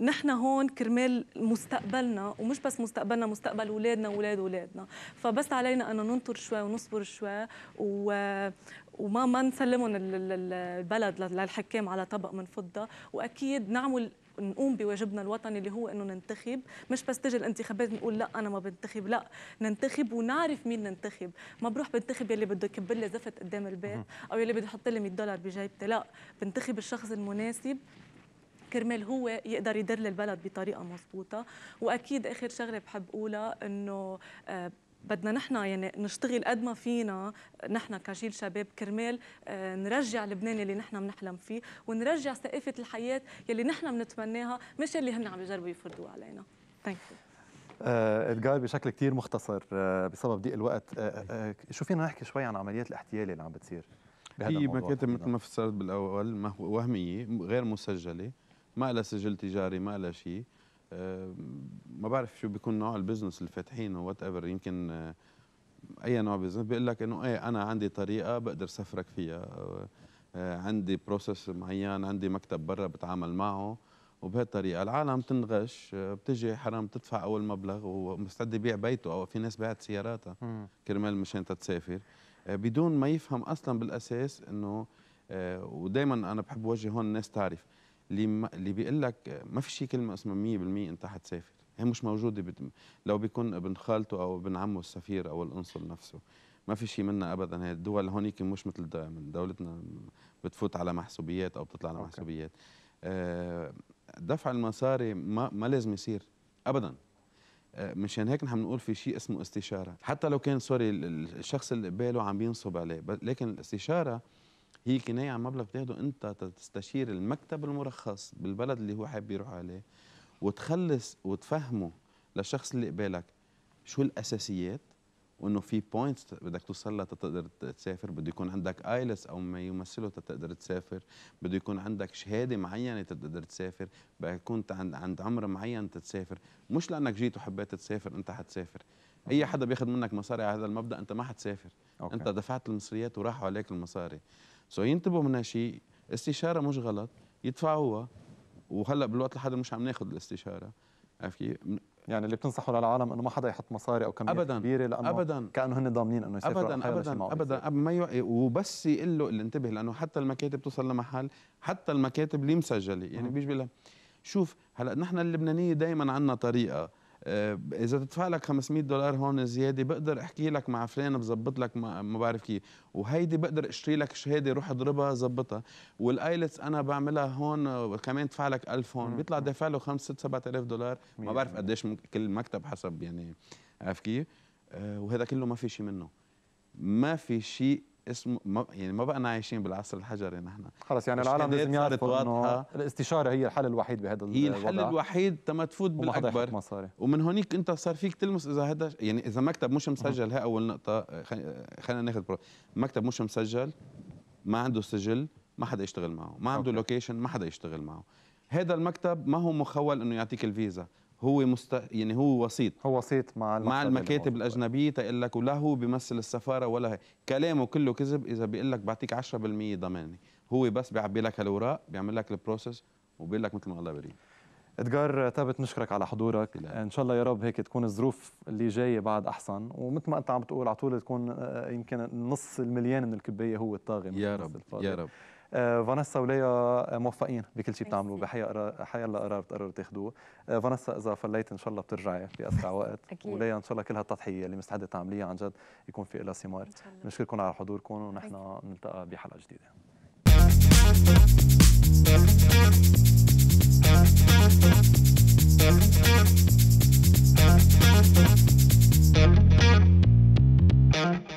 [SPEAKER 4] نحن هون كرمال مستقبلنا ومش بس مستقبلنا مستقبل اولادنا واولاد اولادنا فبس علينا انه ننطر شوي ونصبر شوي و... وما ما نسلمهم البلد للحكام على طبق من فضه واكيد نعمل نقوم بواجبنا الوطني اللي هو انه ننتخب مش بس تجي الانتخابات نقول لا انا ما بنتخب لا ننتخب ونعرف مين ننتخب ما بروح بنتخب يلي بده يكب لي زفت قدام البيت او يلي بده يحط لي 100 دولار بجيبتي لا بنتخب الشخص المناسب كرمال هو يقدر يدير البلد بطريقه مضبوطه واكيد اخر شغله بحب اقولها انه آه، بدنا نحن يعني نشتغل قد ما فينا نحن كجيل شباب كرمال آه، نرجع لبنان اللي نحن بنحلم فيه ونرجع ثقافه الحياه يلي نحن بنتمناها مش اللي هن عم يجربوا يفرضوها علينا ثانك يو
[SPEAKER 1] ادجار بشكل كثير مختصر آه، بسبب ضيق الوقت آه، شو فينا نحكي شوي عن عمليات الاحتيال اللي عم بتصير هي مكاتب
[SPEAKER 3] مثل ما فسرت بالاول وهميه غير مسجله ما لها سجل تجاري ما لها شيء ما بعرف شو بيكون نوع البزنس اللي فاتحينه وات ايفر يمكن آه، اي نوع بزنس بيقول لك انه ايه انا عندي طريقه بقدر سفرك فيها آه، آه، عندي بروسس معين عندي مكتب برا بتعامل معه وبهالطريقه العالم تنغش بتجي حرام تدفع اول مبلغ ومستعد يبيع بيته او في ناس باعت سياراتها كرمال مشان تسافر بدون ما يفهم اصلا بالاساس انه ودائما انا بحب وجه هون الناس تعرف اللي اللي بيقول لك ما في شيء كلمه اسمها 100% انت حتسافر هي مش موجوده بت... لو بيكون ابن خالته او ابن عمه السفير او القنصل نفسه ما في شيء منها ابدا هي الدول هونيك مش مثل دولتنا بتفوت على محسوبيات او بتطلع على أوكي. محسوبيات آه، دفع المصاري ما ما لازم يصير ابدا آه، مشان هيك نحن بنقول في شيء اسمه استشاره حتى لو كان سوري الشخص اللي قباله عم ينصب عليه لكن الاستشاره هي كنايه عن مبلغ بتاخده انت تستشير المكتب المرخص بالبلد اللي هو حابب يروح عليه وتخلص وتفهمه للشخص اللي قبالك شو الاساسيات وانه في بوينتس بدك توصل لها تقدر تسافر بده يكون عندك ايلس او ما يمثله تقدر تسافر بده يكون عندك شهاده معينه تقدر تسافر بدك يكون عند عند عمر معين تتسافر مش لانك جيت وحبيت تسافر انت حتسافر اي حدا بياخذ منك مصاري على هذا المبدا انت ما حتسافر أوكي. انت دفعت المصريات وراحوا عليك المصاري سو ينتبهوا من هالشيء استشاره مش غلط يدفعوها وهلا بالوقت الحاضر مش عم
[SPEAKER 1] ناخذ الاستشاره عارف كيف؟ يعني اللي بتنصحوا للعالم انه ما حدا يحط مصاري او كميه أبداً كبيره لانه ابدا
[SPEAKER 3] كانه هن ضامنين انه يسافروا ابدا ابدا ابدا ما وبس يقول له اللي انتبه لانه حتى المكاتب توصل لمحل حتى المكاتب اللي مسجله يعني بيجي لها شوف هلا نحن اللبنانيه دائما عندنا طريقه آه، اذا تدفع لك 500 دولار هون زياده بقدر احكي لك مع فلان بظبط لك ما, بعرف كيف وهيدي بقدر اشتري لك شهاده روح اضربها ظبطها والايلتس انا بعملها هون كمان تدفع لك 1000 هون بيطلع دافع له 5 6 7000 دولار ما بعرف قديش كل مكتب حسب يعني عارف كيف آه، وهذا كله ما في شيء منه ما في شيء اسمه يعني ما بقنا عايشين بالعصر الحجري نحن
[SPEAKER 1] خلص يعني العالم لازم يعرفوا انه الاستشاره هي الحل الوحيد بهذا الوضع هي الحل الوحيد تما تفوت بالاكبر مصاري.
[SPEAKER 3] ومن هونيك انت صار فيك تلمس اذا هذا يعني اذا مكتب مش مسجل هاي اول نقطه آه، آه، خلينا ناخذ برو. مكتب مش مسجل ما عنده سجل ما حدا يشتغل معه ما عنده أوكي. لوكيشن ما حدا يشتغل معه هذا المكتب ما هو مخول انه يعطيك الفيزا هو مست... يعني هو وسيط هو وسيط مع مع المكاتب الاجنبيه تقول لك وله بيمثل السفاره ولا هي كلامه كله كذب اذا بيقول لك بعطيك 10% ضماني
[SPEAKER 1] هو بس بيعبي لك هالاوراق بيعمل لك البروسيس وبيقول لك مثل ما الله بريد ادجار تابت نشكرك على حضورك لا. ان شاء الله يا رب هيك تكون الظروف اللي جايه بعد احسن ومثل ما انت عم بتقول على طول تكون آه، يمكن نص المليان من الكبايه هو الطاغي يا رب يا رب آه، فانسا وليا آه، موفقين بكل شيء بتعملوه بحقيقه الله قرار بتقرروا تاخذوه آه، فانسا اذا فليت ان شاء الله بترجعي باسرع *laughs* وقت وليا ان شاء الله كل هالتضحيه اللي مستعده تعمليها عن جد يكون في لها ثمار بنشكركم على حضوركم ونحن نلتقى بحلقه جديده Thank *laughs* you.